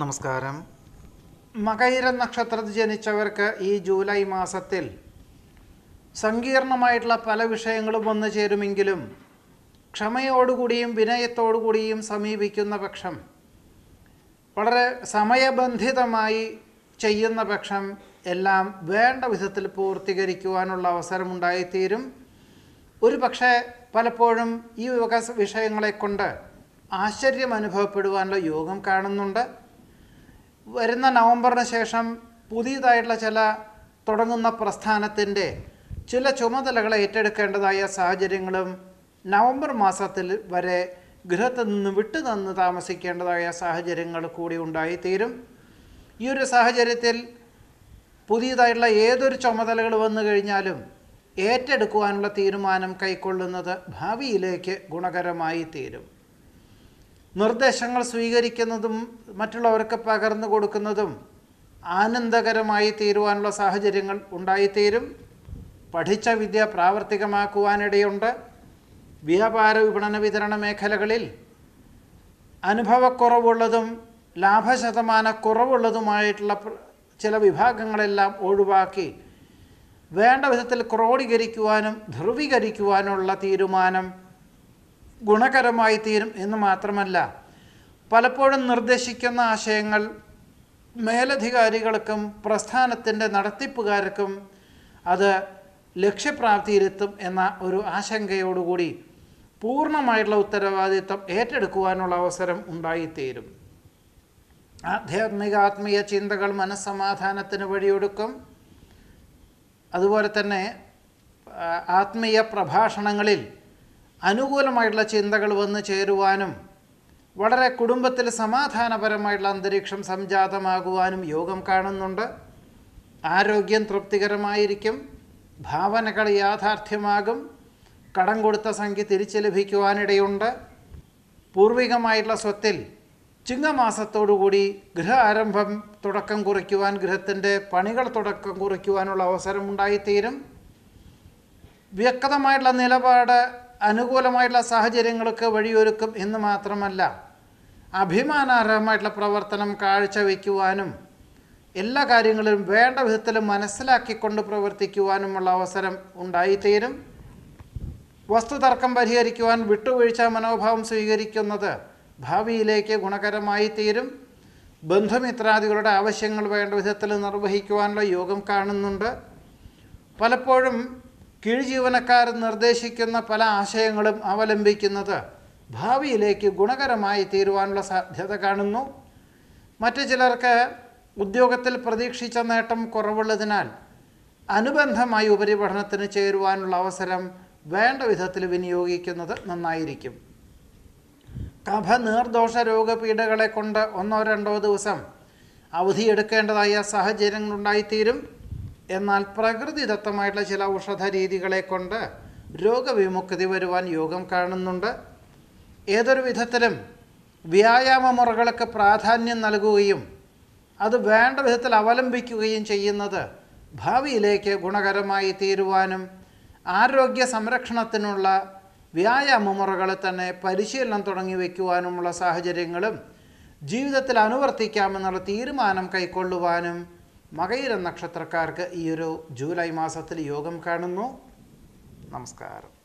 നമസ്കാരം മകൈര നക്ഷത്രത്തിൽ ജനിച്ചവർക്ക് ഈ ജൂലൈ മാസത്തിൽ സങ്കീർണമായിട്ടുള്ള പല വിഷയങ്ങളും വന്നു ചേരുമെങ്കിലും ക്ഷമയോടുകൂടിയും വിനയത്തോടുകൂടിയും സമീപിക്കുന്ന പക്ഷം വളരെ സമയബന്ധിതമായി ചെയ്യുന്ന പക്ഷം എല്ലാം വേണ്ട വിധത്തിൽ പൂർത്തീകരിക്കുവാനുള്ള അവസരമുണ്ടായിത്തീരും ഒരു പക്ഷേ പലപ്പോഴും ഈ വികസ വിഷയങ്ങളെക്കൊണ്ട് ആശ്ചര്യം അനുഭവപ്പെടുവാനുള്ള യോഗം കാണുന്നുണ്ട് വരുന്ന നവംബറിന് ശേഷം പുതിയതായിട്ടുള്ള ചില തുടങ്ങുന്ന പ്രസ്ഥാനത്തിൻ്റെ ചില ചുമതലകൾ ഏറ്റെടുക്കേണ്ടതായ സാഹചര്യങ്ങളും നവംബർ മാസത്തിൽ വരെ ഗൃഹത്തിൽ നിന്ന് വിട്ടുനിന്ന് താമസിക്കേണ്ടതായ സാഹചര്യങ്ങൾ കൂടി ഉണ്ടായിത്തീരും ഈ ഒരു സാഹചര്യത്തിൽ പുതിയതായിട്ടുള്ള ഏതൊരു ചുമതലകൾ വന്നു കഴിഞ്ഞാലും ഏറ്റെടുക്കുവാനുള്ള തീരുമാനം കൈക്കൊള്ളുന്നത് ഭാവിയിലേക്ക് ഗുണകരമായി തീരും നിർദ്ദേശങ്ങൾ സ്വീകരിക്കുന്നതും മറ്റുള്ളവർക്ക് പകർന്നു കൊടുക്കുന്നതും ആനന്ദകരമായി തീരുവാനുള്ള സാഹചര്യങ്ങൾ ഉണ്ടായിത്തീരും പഠിച്ച വിദ്യ പ്രാവർത്തികമാക്കുവാനിടയുണ്ട് വ്യാപാര വിപണന വിതരണ മേഖലകളിൽ അനുഭവക്കുറവുള്ളതും ലാഭശതമാനക്കുറവുള്ളതുമായിട്ടുള്ള ചില വിഭാഗങ്ങളെല്ലാം ഒഴിവാക്കി വേണ്ട വിധത്തിൽ ക്രോഡീകരിക്കുവാനും ധ്രുവീകരിക്കുവാനുള്ള തീരുമാനം ഗുണകരമായി തീരും എന്ന് മാത്രമല്ല പലപ്പോഴും നിർദ്ദേശിക്കുന്ന ആശയങ്ങൾ മേലധികാരികൾക്കും പ്രസ്ഥാനത്തിൻ്റെ നടത്തിപ്പുകാർക്കും അത് ലക്ഷ്യപ്രാപ്തിയിലെത്തും എന്ന ഒരു ആശങ്കയോടുകൂടി പൂർണ്ണമായിട്ടുള്ള ഉത്തരവാദിത്വം ഏറ്റെടുക്കുവാനുള്ള അവസരം ഉണ്ടായിത്തീരും ആത്മീയ ചിന്തകൾ മനസ്സമാധാനത്തിന് വഴിയൊടുക്കും അതുപോലെ തന്നെ ആത്മീയ പ്രഭാഷണങ്ങളിൽ അനുകൂലമായിട്ടുള്ള ചിന്തകൾ വന്നു ചേരുവാനും വളരെ കുടുംബത്തിൽ സമാധാനപരമായിട്ടുള്ള അന്തരീക്ഷം സംജാതമാകുവാനും യോഗം കാണുന്നുണ്ട് ആരോഗ്യം തൃപ്തികരമായിരിക്കും ഭാവനകൾ യാഥാർത്ഥ്യമാകും കടം കൊടുത്ത സംഖ്യ തിരിച്ചു ലഭിക്കുവാനിടയുണ്ട് പൂർവികമായിട്ടുള്ള സ്വത്തിൽ ചിങ്ങമാസത്തോടുകൂടി ഗൃഹ ആരംഭം തുടക്കം കുറിക്കുവാൻ ഗൃഹത്തിൻ്റെ പണികൾ തുടക്കം കുറിക്കുവാനുള്ള അവസരം വ്യക്തമായിട്ടുള്ള നിലപാട് അനുകൂലമായിട്ടുള്ള സാഹചര്യങ്ങളൊക്കെ വഴിയൊരുക്കും എന്ന് മാത്രമല്ല അഭിമാനാർഹമായിട്ടുള്ള പ്രവർത്തനം കാഴ്ചവെക്കുവാനും എല്ലാ കാര്യങ്ങളിലും വേണ്ട വിധത്തിൽ മനസ്സിലാക്കിക്കൊണ്ട് പ്രവർത്തിക്കുവാനുമുള്ള അവസരം ഉണ്ടായിത്തീരും വസ്തുതർക്കം പരിഹരിക്കുവാൻ വിട്ടുവീഴ്ച മനോഭാവം സ്വീകരിക്കുന്നത് ഭാവിയിലേക്ക് ഗുണകരമായി തീരും ബന്ധുമിത്രാദികളുടെ ആവശ്യങ്ങൾ വേണ്ട വിധത്തിൽ നിർവഹിക്കുവാനുള്ള യോഗം കാണുന്നുണ്ട് പലപ്പോഴും കീഴ് നിർദ്ദേശിക്കുന്ന പല ആശയങ്ങളും അവലംബിക്കുന്നത് ഭാവിയിലേക്ക് ഗുണകരമായി തീരുവാനുള്ള സാധ്യത കാണുന്നു മറ്റു ചിലർക്ക് ഉദ്യോഗത്തിൽ പ്രതീക്ഷിച്ച നേട്ടം കുറവുള്ളതിനാൽ അനുബന്ധമായി ഉപരിപഠനത്തിന് ചേരുവാനുള്ള അവസരം വേണ്ട വിധത്തിൽ വിനിയോഗിക്കുന്നത് നന്നായിരിക്കും കഫ നീർദോഷ രോഗപീഠകളെ കൊണ്ട് ഒന്നോ രണ്ടോ ദിവസം അവധിയെടുക്കേണ്ടതായ സാഹചര്യങ്ങളുണ്ടായിത്തീരും എന്നാൽ പ്രകൃതിദത്തമായിട്ടുള്ള ചില ഔഷധ രീതികളെ കൊണ്ട് രോഗവിമുക്തി വരുവാൻ യോഗം കാണുന്നുണ്ട് ഏതൊരു വിധത്തിലും വ്യായാമ മുറകൾക്ക് പ്രാധാന്യം നൽകുകയും അത് വേണ്ട വിധത്തിൽ അവലംബിക്കുകയും ചെയ്യുന്നത് ഭാവിയിലേക്ക് ഗുണകരമായി തീരുവാനും ആരോഗ്യ സംരക്ഷണത്തിനുള്ള വ്യായാമ മുറകളെ തന്നെ പരിശീലനം തുടങ്ങി വയ്ക്കുവാനുമുള്ള സാഹചര്യങ്ങളും ജീവിതത്തിൽ അനുവർത്തിക്കാമെന്നുള്ള തീരുമാനം കൈക്കൊള്ളുവാനും മകയിര നക്ഷത്രക്കാർക്ക് ഈ ഒരു ജൂലൈ മാസത്തിൽ യോഗം കാണുന്നു നമസ്കാരം